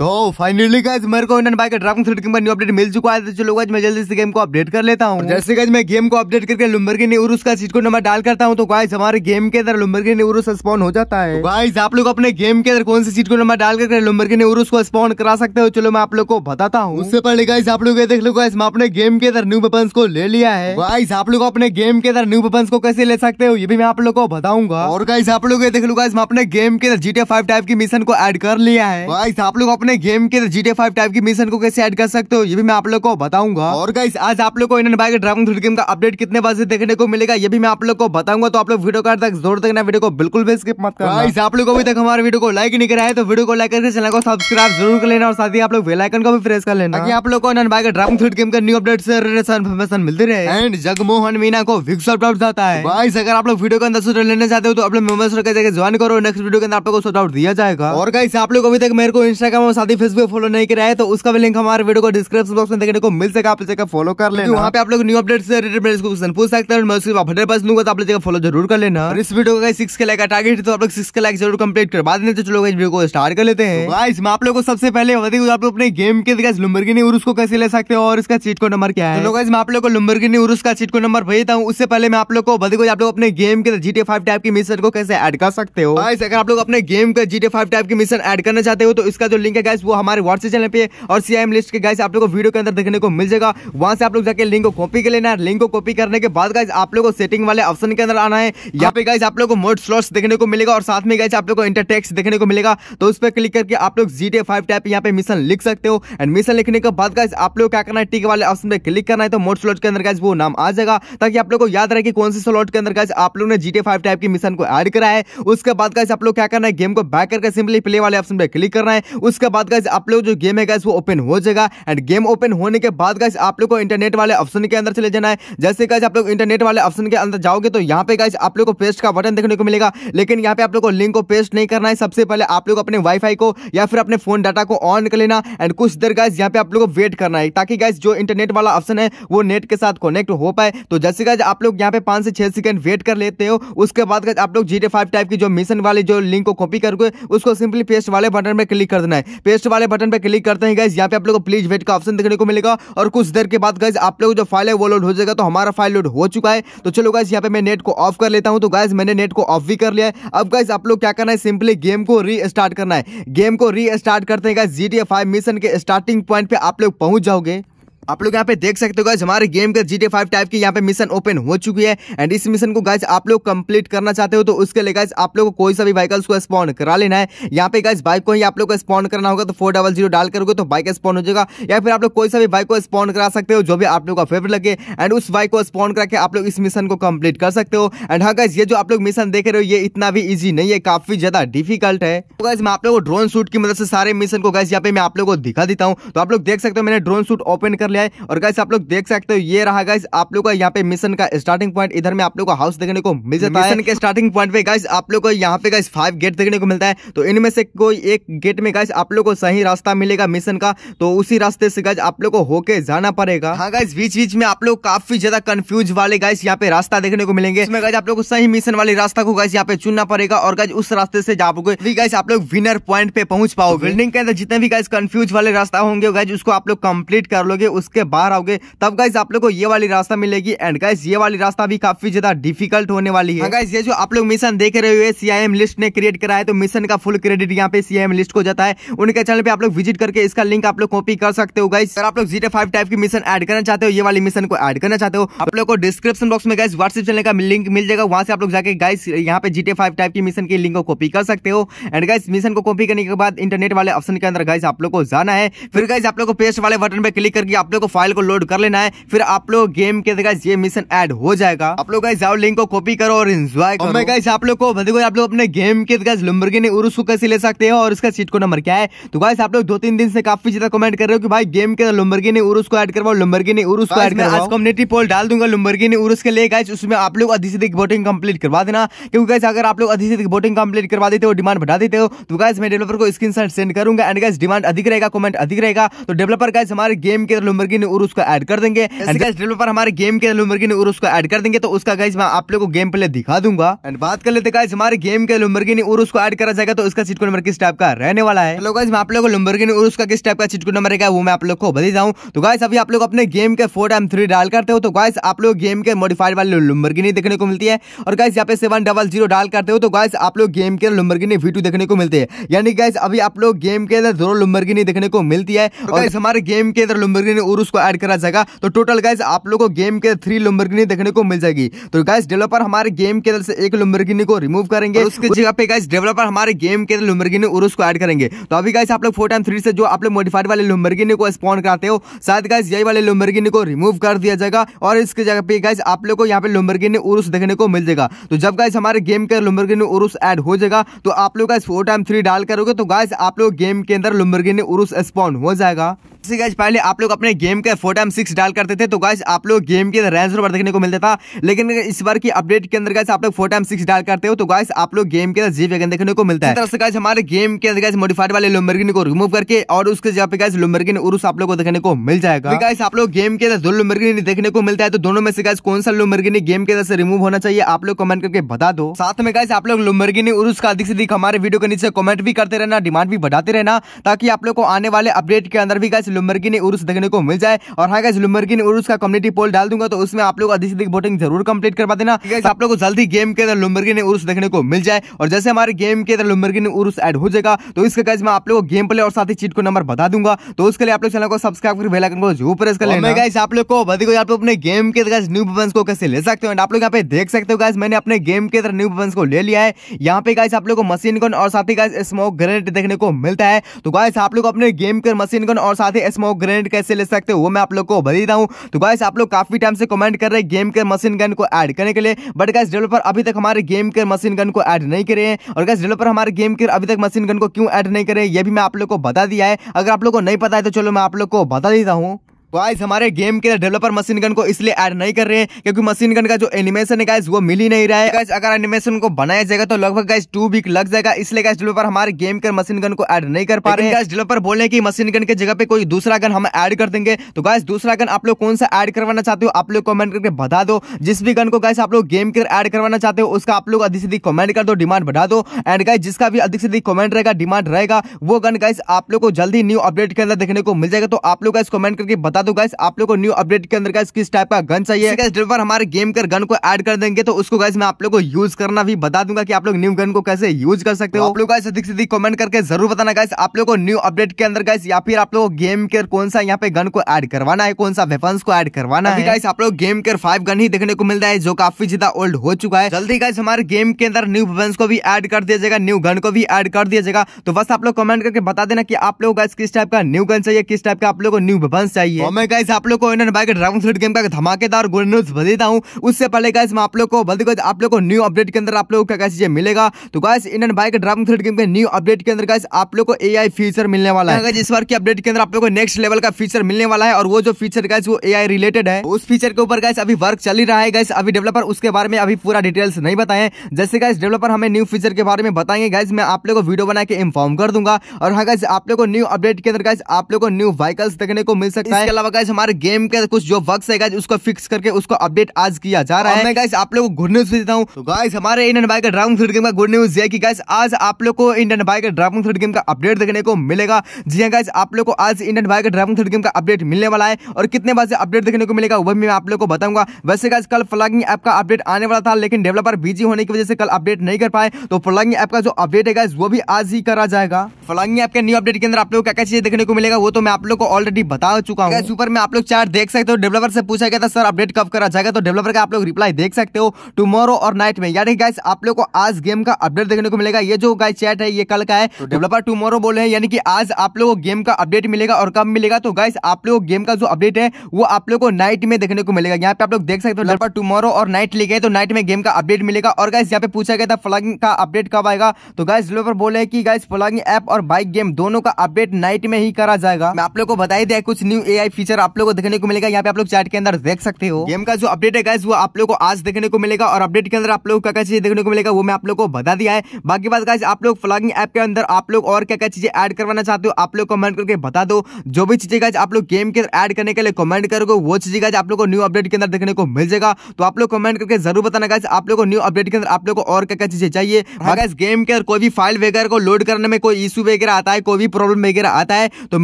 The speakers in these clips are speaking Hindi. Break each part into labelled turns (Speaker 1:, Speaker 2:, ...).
Speaker 1: तो फाइनली गाइस मेरे को इंडियन बाइक ड्राइविंग सीट के का न्यू अपडेट मिल चुका है तो चलो गाइस मैं जल्दी से गेम को अपडेट कर लेता हूँ जैसे गाइस मैं गेम को अपडेट करके लुम्बर की और उसका सीट को नंबर डाल करता हूँ तो गाइस हमारे गेम के अंदर लुम्बर की और स्पॉन हो जाता है तो गाइज आप लोग अपने गेम के अंदर कौन सी सीट को नंबर डाल करके लुम्बर की और उसको स्पॉन करा सकते हो चलो मैं आप लोग को बताता हूँ उससे पहले गाइस आप लोग देख लो गाइस मैं अपने गेम के अंदर न्यू वेपन्स को ले लिया है गाइस आप लोग अपने गेम के अंदर न्यू वेपन्स को कैसे ले सकते हो ये भी मैं आप लोग को बताऊंगा और गाइस आप लोग देख लो गाइस मैं अपने गेम के अंदर जी फाइव टाइप की मिशन को एड कर लिया है गाइस आप लोग अपने गेम के जीटे फाइव टाइप की मिशन को कैसे ऐड कर सकते हो ये भी मैं आप लोग को बताऊंगा और गाइस आज आप लोग को Indian bike driving three game का अपडेट कितने बजे देखने को मिलेगा ये भी मैं आप लोग को बताऊंगा तो आप लोग वीडियो का तक जोर देखना वीडियो को बिल्कुल भी स्किप मत करना गाइस आप लोग अभी तक हमारे वीडियो को लाइक नहीं कराए तो वीडियो को लाइक करके चैनल को सब्सक्राइब जरूर कर लेना और साथ ही आप लोग बेलाइकन को भी प्रेस कर लेना ताकि आप लोग को Indian bike driving three game का न्यू अपडेट से इन्फॉर्मेशन मिलती रहे एंड जगमोहन मीना को अपडेट जाता है गाइस अगर आप लोग वीडियो के अंदर सूटर लेना चाहते हो तो अपने मेंबर्स लोग जाकर ज्वाइन करो नेक्स्ट वीडियो के अंदर आप लोग को सॉर्ट आउट दिया जाएगा और गाइस आप लोग अभी तक मेरे को इंस्टाग्राम और साथ ही फेसबुक फॉलो नहीं कराया तो उसका भी लिंक हमारे वीडियो को डिस्क्रिप्शन बॉक्स में देखने को तो मिल सके आप जगह फॉलो कर लेना वहाँ पे आप लोग न्यू अपडेट से रिलेटेड पूछ सकते हैं मैं उसके बाद हंड्रेड पास लूंगा तो आप जगह फॉलो जरूर कर लेना इस वीडियो का सिक्स के लाइक का टारगेट तो आप लोग सिक्स के लाइक जरूर कम्प्लीट कर बाद तो चलो वीडियो को स्टार्ट कर लेते हैं इसमें तो आप लोग को सबसे पहले बता आप लोग अपने गेम के दिखा लुम्बरगिनी और को कैसे ले सकते हो और इसका चीट को नंबर क्या है तो मैं आप लोग को लुम्बरगिनी और का चीट को नंबर भेजता हूँ उससे पहले मैं आप लोग को बता आप लोग अपने गेम के जीटे फाइव टाइप की मिशन को कैसे ऐड कर सकते हो अगर आप लोग अपने गेम का जीटे फाइव टाइप की मिशन ऐड करना चाहते हो तो इसका जो लिंक है गाइस वो हमारे व्हाट्सएप चैनल पे और सीआईएम लिस्ट के गाइस आप लोग को वीडियो के अंदर देखने को मिल जाएगा वहां से आप लोग जाके लिंक को कॉपी कर लेना लिंक को कॉपी करने के बाद गाइस आप लोग को सेटिंग वाले ऑप्शन के अंदर आना है यहाँ पे गाइस आप लोग को मोड स्लॉट्स देखने को मिलेगा और साथ में गाइस आप लोग को इंटरटेक्स देखने को मिलेगा तो उस पर क्लिक करके आप लोग जी फाइव टाइप यहाँ पे मिशन लिख सकते हो एंड मिशन लिखने के बाद गाइस आप लोग क्या करना है टिक वाले ऑप्शन पे क्लिक करना है तो मोड स्लॉट के अंदर गाइस वो नाम आ जाएगा ताकि आप लोग को याद रहे कि कौन से स्लॉट के अंदर गाइस आप लोग ने जी फाइव टाइप के मिशन को एड करा है उसके बाद गाइस आप लोग क्या करना है गेम को बैक करके सिंपली प्ले वाले ऑप्शन पे क्लिक करना है उसके बाद गाइस आप लोग जो गेम है गाइस वो ओपन हो जाएगा एंड गेम ओपन होने के बाद गाइस आप लोग को इंटरनेट वाले ऑप्शन के अंदर चले जाना है जैसे गाइस आप लोग इंटरनेट वाले ऑप्शन के अंदर जाओगे तो यहाँ पे गाइस आप लोग को पेस्ट का बटन देखने को मिलेगा लेकिन यहाँ पे आप लोग को लिंक को पेस्ट नहीं करना है सबसे पहले आप लोग अपने वाईफाई को या फिर अपने फोन डाटा को ऑन कर लेना एंड कुछ देर गाइस यहाँ पे आप लोग को वेट करना है ताकि गाइस जो इंटरनेट वाला ऑप्शन है वो नेट के साथ कनेक्ट हो पाए तो जैसे गाइज आप लोग यहाँ पे पांच से छह सेकंड वेट कर लेते हो उसके बाद गाइज आप लोग जी फाइव टाइप की जो मिशन वाली जो लिंक को कॉपी करके उसको सिंपली पेस्ट वाले बटन में क्लिक कर देना है पेस्ट वाले बटन पर क्लिक करते हैं गाइज यहाँ पे आप लोग को प्लीज वेट का ऑप्शन देखने को मिलेगा और कुछ देर के बाद गाइज आप लोग जो फाइल है वो लोड हो जाएगा तो हमारा फाइल लोड हो चुका है तो चलो गाइज यहाँ पे मैं नेट को ऑफ कर लेता हूँ तो गाइज मैंने नेट को ऑफ भी कर लिया है अब गाइज आप लोग क्या करना है सिंपली गेम को री करना है गेम को री करते हैं गाइज जी टी मिशन के स्टार्टिंग पॉइंट पे आप लोग पहुंच जाओगे आप लोग यहाँ पे देख सकते हो गाइज हमारे गेम का जी टी फाइव टाइप की यहाँ पे मिशन ओपन हो चुकी है एंड इस मिशन को गाइज आप लोग कंप्लीट करना चाहते हो तो उसके लिए गाइज आप लोग को कोई सा भी व्हीकल्स को स्पॉन करा लेना है यहाँ पे गाइज बाइक को ही आप लोग को स्पॉन करना होगा तो फोर डबल जीरो डाल करोगे तो बाइक स्पॉन हो जाएगा या फिर आप लोग कोई सा भी बाइक को स्पॉन करा सकते हो जो भी आप लोग का फेवरेट लगे एंड उस बाइक को स्पॉन करा के आप लोग इस मिशन को कम्प्लीट कर सकते हो एंड हाँ गाइज ये जो आप लोग मिशन देख रहे हो ये इतना भी ईजी नहीं है काफी ज्यादा डिफिकल्ट है तो गाइज मैं आप लोग को ड्रोन शूट की मदद से सारे मिशन को गाइज यहाँ पे मैं आप लोग को दिखा देता हूँ तो आप लोग देख सकते हो मैंने ड्रोन शूट ओपन कर ले आए और गाइस आप लोग देख सकते हो ये रहा गाइस आप लोग का यहाँ पे मिशन का स्टार्टिंग पॉइंट इधर में आप लोग को हाउस देखने को मिल जाता है के स्टार्टिंग पॉइंट पे गाइस आप लोग को यहाँ पे गाइस फाइव गेट देखने को मिलता है तो इनमें से कोई एक गेट में गाइस आप लोग को सही रास्ता मिलेगा मिशन का तो उसी रास्ते से गाइस आप लोग को होके जाना पड़ेगा हाँ गाइस बीच बीच में आप लोग काफी ज्यादा कंफ्यूज वाले गाइस यहाँ पे रास्ता देखने को मिलेंगे आप लोग को सही मिशन वाले रास्ता को गाइस यहाँ पे चुनना पड़ेगा और गाइस उस रास्ते से जा पोगे गाइस आप लोग विनर पॉइंट पे पहुंच पाओगे बिल्डिंग के अंदर जितने भी गाइस कंफ्यूज वाले रास्ता होंगे गाइस उसको आप लोग कंप्लीट कर लोगे उस उसके बाहर आओगे तब गाइज आप लोग को ये वाली रास्ता मिलेगी एंड गाइज ये वाली रास्ता भी काफी ज्यादा डिफिकल्ट होने वाली है गाइज हाँ ये जो आप लोग मिशन देख रहे हुए सीआईएम लिस्ट ने क्रिएट करा है तो मिशन का फुल क्रेडिट यहाँ पे सीआईएम लिस्ट को जाता है उनके चैनल पे आप लोग विजिट करके इसका लिंक आप लोग कॉपी कर सकते हो गाइज आप लोग जीटे फाइव टाइप की मिशन एड करना चाहते हो ये वाली मिशन को एड करना चाहते हो आप लोग को डिस्क्रिप्शन बॉक्स में गाइज व्हाट्सएप चैनल का लिंक मिल जाएगा वहां से आप लोग जाके गाइस यहाँ पे जीटे फाइव टाइप की मिशन की लिंक को कॉपी कर सकते हो एंड गाइज मिशन को कॉपी करने के बाद इंटरनेट वाले ऑप्शन के अंदर गाइज आप लोग को जाना है फिर गाइज आप लोग को पेस्ट वाले बटन पे क्लिक करके आप लोग को फाइल को लोड कर लेना है फिर आप लोग गेम के गाइस ये मिशन ऐड हो जाएगा आप लोग जाओ लिंक को कॉपी करो और इंजॉय करो मैं गाइस आप लोग को बताओ आप लोग अपने गेम के गाइस लुम्बरगिनी उरुस को कैसे ले सकते हैं और इसका सीट को नंबर क्या है तो गाइस आप लोग दो तीन दिन से काफी ज्यादा कमेंट कर रहे हो कि भाई गेम के लुम्बरगिनी उर्स को एड करवाओ लुम्बरगिनी उर्स को एड करवाओ आज कम्युनिटी पोल डाल दूंगा लुम्बरगिनी उर्स के लिए गाइस उसमें आप लोग अधिक से अधिक वोटिंग कंप्लीट करवा देना क्योंकि गाइस अगर आप लोग अधिक से अधिक वोटिंग कंप्लीट करवा देते हो डिमांड बढ़ा देते हो तो गाइस मैं डेवलपर को स्क्रीनशॉट सेंड करूंगा एंड गाइस डिमांड अधिक रहेगा कमेंट अधिक रहेगा तो डेवलपर गाइस हमारे गेम के लुम्बर लुमरगिन उर्स को ऐड कर देंगे एंड हमारे गेम के लुमरगिन उर्स को ऐड कर देंगे तो उसका गाइस मैं आप लोग को गेम प्ले दिखा दूंगा एंड बात कर लेते गाइस हमारे गेम के लुमरगिन उर्स को ऐड करा जाएगा तो उसका चिटको नंबर किस टाइप का रहने वाला है गाइस मैं आप लोग को लुमरगिन उर्स का किस टाइप का चिटको नंबर है वो मैं आप लोग को बदल जाऊँ तो गाइस अभी आप लोग अपने गेम के फोर एम थ्री डायल करते हो तो गाइस आप लोग गेम के मॉडिफाइड वाले लुमरगिनी देखने को मिलती है और गाइस यहाँ पे सेवन डबल जीरो डायल करते हो तो गाइस आप लोग गेम के लुमरगिनी वी देखने को मिलती है यानी गाइस अभी आप लोग गेम के अंदर दोनों लुमरगिनी देखने को मिलती है और हमारे गेम के अंदर लुमरगिनी और उसको ऐड करा जाएगा तो टोटल गाइज आप लोग को गेम के थ्री लुम्बरगिनी देखने को मिल जाएगी तो गाइज डेवलपर हमारे गेम के अंदर से एक लुम्बरगिनी को रिमूव करेंगे उसके जगह पे गाइज डेवलपर हमारे गेम के अंदर लुम्बरगिनी और उसको ऐड करेंगे तो अभी गाइस आप लोग फोर टाइम थ्री से जो आप लोग मोडिफाइड वाले लुम्बरगिनी को स्पॉन कराते हो शायद गाइज यही वाले लुम्बरगिनी को रिमूव कर दिया जाएगा और इसके जगह पे गाइज आप लोग को यहाँ पे लुम्बरगिनी उर्स देखने को मिल जाएगा तो जब गाइज हमारे गेम के लुम्बरगिनी उर्स ऐड हो जाएगा तो आप लोग गाइज फोर टाइम थ्री डाल करोगे तो गाइज आप लोग गेम के अंदर लुम्बरगिनी उर्स स्पॉन हो जाएगा से गाइज पहले आप लोग अपने गेम के फोर टाइम सिक्स डाल करते थे तो गैस आप लोग गेम के रैंस पर देखने को मिलता था लेकिन इस बार की अपडेट के अंदर गैस आप लोग फोर टाइम सिक्स डाल करते हो तो गैस आप लोग गेम के अंदर जी वैगन देखने को मिलता है तरह से हमारे गेम के अंदर गैस मोडिफाइड वाले लुम्बरगिन को रिमूव करके और उसके जगह पे गैस लुम्बरगिन उर्स आप लोग को देखने को मिल जाएगा गैस तो आप लोग गेम के अंदर दो लुम्बरगिन देखने को मिलता है तो दोनों में से गैस कौन सा लुम्बरगिन गेम के अंदर से रिमूव होना चाहिए आप लोग कमेंट करके बता दो साथ में गैस आप लोग लुम्बरगिन उर्स का अधिक से अधिक हमारे वीडियो के नीचे कमेंट भी करते रहना डिमांड भी बढ़ाते रहना ताकि आप लोग को आने वाले अपडेट के अंदर भी गैस लुम्बरगिनी उर्स देखने को मिल जाए और हाँ गैस लुम्बरगिनी उर्स का कम्युनिटी पोल डाल दूंगा तो उसमें आप लोग अधिक से अधिक वोटिंग जरूर कम्प्लीट करवा देना आप लोग को जल्दी गेम के अंदर लुम्बरगिनी उर्स देखने को मिल जाए और जैसे हमारे गेम के अंदर लुम्बरगिनी उर्स एड हो जाएगा तो इसके गैस मैं आप लोग गेम प्ले और साथ ही चीट को नंबर बता दूंगा तो उसके लिए आप लोग चैनल को सब्सक्राइब कर बेलाइकन को जरूर प्रेस कर लेना गाइस आप लोग को बदी आप लोग अपने गेम के गाइस न्यू वेपन्स को कैसे ले सकते हो एंड आप लोग यहां पे देख सकते हो गाइस मैंने अपने गेम के अंदर न्यू वेपन्स को ले लिया है यहां पे गाइस आप लोग को मशीन गन और साथ ही गाइस स्मोक ग्रेनेड देखने को मिलता है तो गाइस आप लोग अपने गेम के मशीन गन और साथ ही स्मोक ग्रेनेड कैसे ले सकते हो वो मैं आप लोग को बता हूँ तो गाइस आप लोग काफी टाइम से कमेंट कर रहे हैं गेम के मशीन गन को ऐड करने के लिए बट गाइस डेवलपर अभी तक हमारे गेम के मशीन गन को ऐड नहीं करे हैं और गाइस डेवलपर हमारे गेम के अभी तक मशीन गन को क्यों ऐड नहीं करे ये भी मैं आप लोग को बता दिया है अगर आप लोग को नहीं पता है तो चलो मैं आप लोग को बता देता हूँ गाइस हमारे गेम के डेवलपर मशीन गन को इसलिए ऐड नहीं कर रहे हैं क्योंकि मशीन गन का जो एनिमेशन है गाइस वो मिल ही नहीं रहा है गाइस अगर एनिमेशन को बनाया जाएगा तो लगभग गाइस टू वीक लग जाएगा इसलिए गाइस डेवलपर हमारे गेम के मशीन गन को ऐड नहीं कर पा रहे हैं डेवलपर बोल रहे की मशीन गन के जगह पे कोई दूसरा गन हम ऐड कर देंगे तो गाइस दूसरा गन आप लोग कौन सा एड करवाना चाहते हो आप लोग कॉमेंट करके बता दो जिस भी गन को गाइस आप लोग गेम के एड करवाना चाहते हो उसका आप लोग अधिक से अधिक कमेंट कर दो डिमांड बढ़ा दो एंड गाइस जिसका भी अधिक से अधिक कॉमेंट रहेगा डिमांड रहेगा वो गन गाइस आप लोग को जल्दी न्यू अपडेट के अंदर देखने को मिल जाएगा तो आप लोग गाइस कमेंट करके बता दूं तो गाइस आप लोग को न्यू अपडेट के अंदर गाइस किस टाइप का गन चाहिए डेवलपर हमारे गेम कर गन को ऐड कर देंगे तो उसको गाइस मैं आप लोग को यूज करना भी बता दूंगा कि आप लोग न्यू गन को कैसे यूज कर सकते हो आप लोग गाइस अधिक से अधिक कमेंट करके जरूर बताना गाइस आप लोग को न्यू अपडेट के अंदर गाइस या फिर आप लोग गेम के कौन सा यहाँ पे गन को एड करवाना है कौन सा वेपन को एड करवाना है गाइस आप लोग गेम केयर फाइव गन ही देखने को मिल रहा है जो काफी ज्यादा ओल्ड हो चुका है जल्दी गाइस हमारे गेम के अंदर न्यू वेपन को भी एड कर दिया जाएगा न्यू गन को भी एड कर दिया जाएगा तो बस आप लोग कमेंट करके बता देना की आप लोग गाइस किस टाइप का न्यू गन चाहिए किस टाइप का आप लोग को न्यू वेपन चाहिए मैं गाइस आप लोग को इन्होंने बाइक ड्रैगन फ्रूट गेम का धमाकेदार गुड न्यूज बता हूँ उससे पहले गाइस मैं आप लोग को बल्कि आप लोग को न्यू अपडेट के अंदर आप लोगों को क्या कैसे मिलेगा तो गाइस इन्होंने बाइक ड्रैगन फ्रूट गेम के न्यू अपडेट के अंदर गाइस आप लोग को ए फीचर मिलने वाला है इस बार की अपडेट के अंदर आप लोग को नेक्स्ट लेवल का फीचर मिलने वाला है और वो जो फीचर गाइस वो ए रिलेटेड है उस फीचर के ऊपर गाइस अभी वर्क चल ही रहा है गैस अभी डेवलपर उसके बारे में अभी पूरा डिटेल्स नहीं बताए जैसे गाइस डेवलपर हमें न्यू फीचर के बारे में बताएंगे गैस मैं आप लोग को वीडियो बना के इन्फॉर्म कर दूंगा और हाँ गैस आप लोग को न्यू अपडेट के अंदर गैस आप लोग को न्यू व्हीकल्स देखने को मिल सकता है अलावा गाइस हमारे गेम के कुछ जो वक्स है उसको फिक्स करके उसको अपडेट आज किया जा रहा है मैं गाइस आप लोगों को गुड न्यूज देता हूँ गाइस तो हमारे Indian bike driving fruit game का गुड न्यूज है की गाइस आज आप लोग को Indian bike driving fruit game का अपडेट देखने को मिलेगा जी हाँ गाइस आप लोग को आज Indian bike driving fruit game का अपडेट मिलने वाला है और कितने बजे अपडेट देखने को मिलेगा वह मैं आप लोग को बताऊंगा वैसे गाइस कल फ्लॉगिंग ऐप का अपडेट आने वाला था लेकिन डेवलपर बिजी होने की वजह से कल अपडेट नहीं कर पाए तो फ्लॉगिंग ऐप का जो अपडेट है गाइस वो भी आज ही करा जाएगा फ्लॉगिंग ऐप के न्यू अपडेट के अंदर आप लोग क्या क्या चीज देखने को मिलेगा वो तो मैं आप लोग को ऑलरेडी बता चुका हूँ गाइस ऊपर में आप लोग चार्ट देख सकते हो डेवलपर से पूछा गया था सर अपडेट कब करा जाएगा तो डेवलपर का आप लोग रिप्लाई देख सकते हो टुमारो और नाइट में यानी गाइस आप लोग को आज गेम का अपडेट देखने को मिलेगा ये जो गाइस चैट है ये कल का है डेवलपर टुमारो बोले हैं यानी कि आज आप लोग को गेम का अपडेट मिलेगा और कब मिलेगा तो गाइस आप लोग गेम का जो अपडेट है वो आप लोग को नाइट में देखने को मिलेगा यहाँ पे आप लोग देख सकते हो डेवलपर टुमारो और नाइट लिखे तो नाइट में गेम का अपडेट मिलेगा और गाइस यहाँ पे पूछा गया था फ्लॉगिंग का अपडेट कब आएगा तो गाइस डेवलपर बोले की गाइस फ्लॉगिंग ऐप और बाइक गेम दोनों का अपडेट नाइट में ही करा जाएगा मैं आप लोग को बताई दिया कुछ न्यू ए फीचर आप लोग को देखने को मिलेगा यहाँ पे आप लोग चैट के अंदर देख सकते हो गेम का जो अपडेट है वो आप लोग को आज देखने को मिलेगा और अपडेट के अंदर आप लोग क्या क्या देखने को मिलेगा वो मैं आप लोग को बता दिया है बाकी बात गाइस आप लोग फ्लॉगिंग ऐप के अंदर आप लोग और क्या क्या चीजें ऐड करवाना चाहते हो आप लोग कमेंट करके बता दो जो भी चीजें गाइज आप लोग गेम के अंदर ऐड करने के लिए कमेंट करोगे वो चीजें गाइज आप लोग को न्यू अपडेट के अंदर देखने को मिल जाएगा तो आप लोग कमेंट करके जरूर बताना गाइज आप लोग को न्यू अपडेट के अंदर आप लोग को और क्या क्या चीजें चाहिए गेम हाँ, के अंदर कोई भी फाइल वगैरह को लोड करने में कोई इशू वगैरह आता है कोई भी प्रॉब्लम वगैरह आता है तो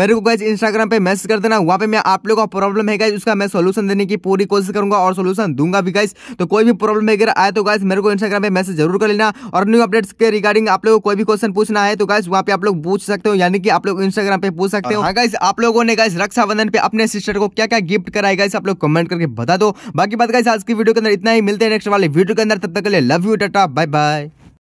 Speaker 1: मेरे को गाइज इंस्टाग्राम पे मैसेज कर देना वहाँ पे में आप लोगों का प्रॉब्लम है गाइज उसका मैं सोल्यूशन देने की पूरी कोशिश करूंगा और सोल्यूशन दूंगा भी गाइज तो कोई भी प्रॉब्लम वगैरह आए तो गाइज मेरे को इंस्टाग्राम पर मैसेज जरूर कर लेना और न्यू अपडेट्स के रिगार्डिंग आप लोग को कोई भी क्वेश्चन पूछना है तो गाइज वहाँ पे आप लोग पूछ सकते हो यानी कि आप लोग इंस्टाग्राम पे पूछ सकते हो हाँ गाइज हाँ, आप लोगों ने गाइज रक्षाबंधन पे अपने सिस्टर को क्या क्या गिफ्ट कराया गाइज आप लोग कमेंट करके बता दो बाकी बात गाइस आज की वीडियो के अंदर इतना ही मिलते हैं नेक्स्ट वाले वीडियो के अंदर तब तक के लिए love you tata bye bye